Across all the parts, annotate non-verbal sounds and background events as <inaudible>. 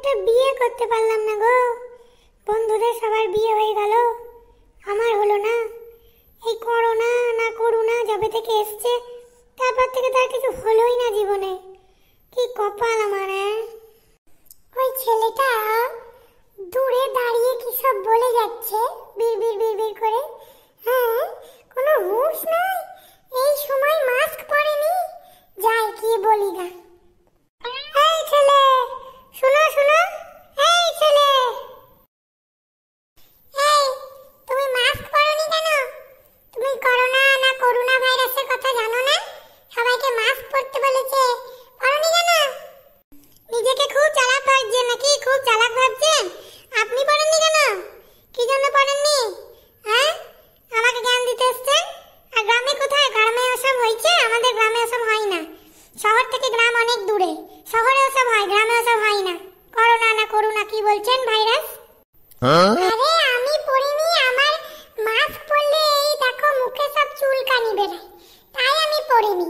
একটা বিয়ে করতে পারলাম না গো বন্ধুদের সবার বিয়ে হয়ে গেল আমার হলো না এই করোনা না করোনা যবে থেকে এসছে তারপর থেকে তার কিছু হলোই না জীবনে কি কপাল আমার হ্যাঁ? ওই ছেলেটা দূরে দাঁড়িয়ে কি সব বলে যাচ্ছে আরে আমি পরিনি আমার মাস্ক পরলে এই দেখো মুখে সব চুলকানি বেরায় তাই আমি পরিনি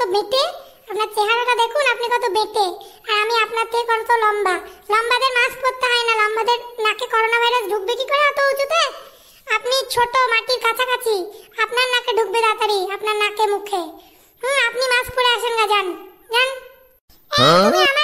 কত বেটে আপনার চেহারাটা দেখুন আপনি কত বেটে আর আমি আপনার থেকে কত লম্বা লম্বাদের মাস্ক পরতে হয় না লম্বাদের নাকে করোনা ভাইরাস ঢুকবে কি করে অত উঁচুতে আপনি ছোট মাটির কাছাকাছি আপনার নাকে ঢুকবে দাতারি আপনার নাকে মুখে হুম আপনি মাস্ক পরে আসেন না জান জান হ্যাঁ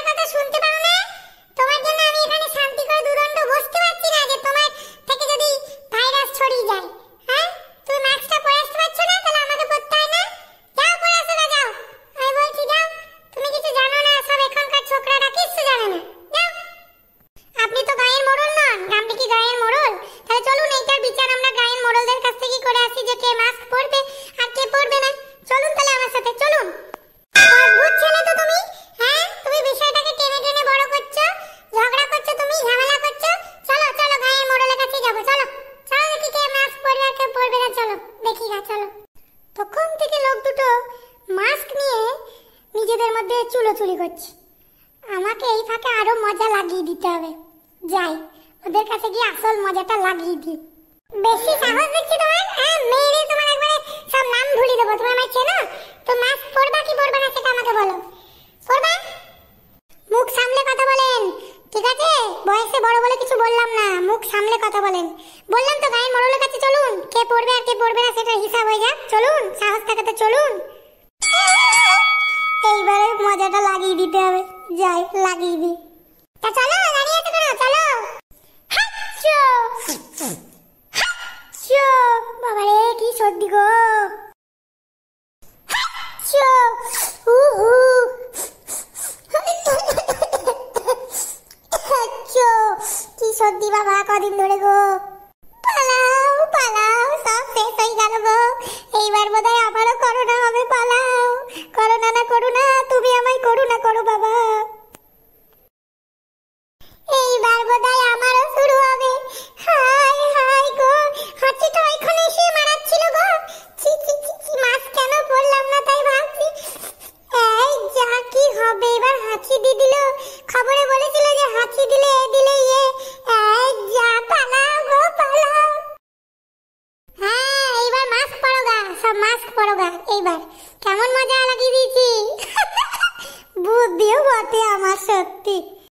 নিজেদের মধ্যে চুলোচুলি করছি আমাকে এই ফাঁকে আরো মজা লাগিয়ে দিতে হবে যাই ওদের কাছে গিয়ে আসল মজাটা লাগিয়ে দিই বেশি সাহস দেখছি তোমার হ্যাঁ মেরে তোমার একবারে সব নাম ভুলে দেবো তুমি আমার চেনো তো মাস্ক পড়বা কি পড়বা না সেটা আমাকে বলো পড়বা মুখ সামলে কথা বলেন ঠিক আছে বয়সে বড় বলে কিছু বললাম না মুখ সামলে কথা বলেন বললাম তো গায়ের মরলের কাছে চলুন কে পড়বে আর কে পড়বে না সেটা হিসাব হয়ে যাক চলুন সাহস থাকে তো চলুন এইবারে মজাটা লাগিয়ে দিতে হবে যাই লাগিয়ে দি তা চলো দাঁড়িয়ে আছো করো চলো হাচ্চো হাচ্চো বাবা রে কি সর্দি গো হাচ্চো হু হু হাচ্চো কি সর্দি বাবা কদিন ধরে গো পালাও পালাও সব শেষ হয়ে গেল গো এইবার বোধহয় আবারও করোনা হবে পালাও করোনা হাঁচি দিয়ে দিল খবরে বলেছিল যে হাঁচি দিলে দিলে ইয়ে যা পালাও গো পালাও হ্যাঁ এইবার মাস্ক পরোগা সব মাস্ক পরোগা এইবার কেমন মজা লাগিয়ে দিয়েছি <laughs> বুদ্ধিও বটে আমার সত্যি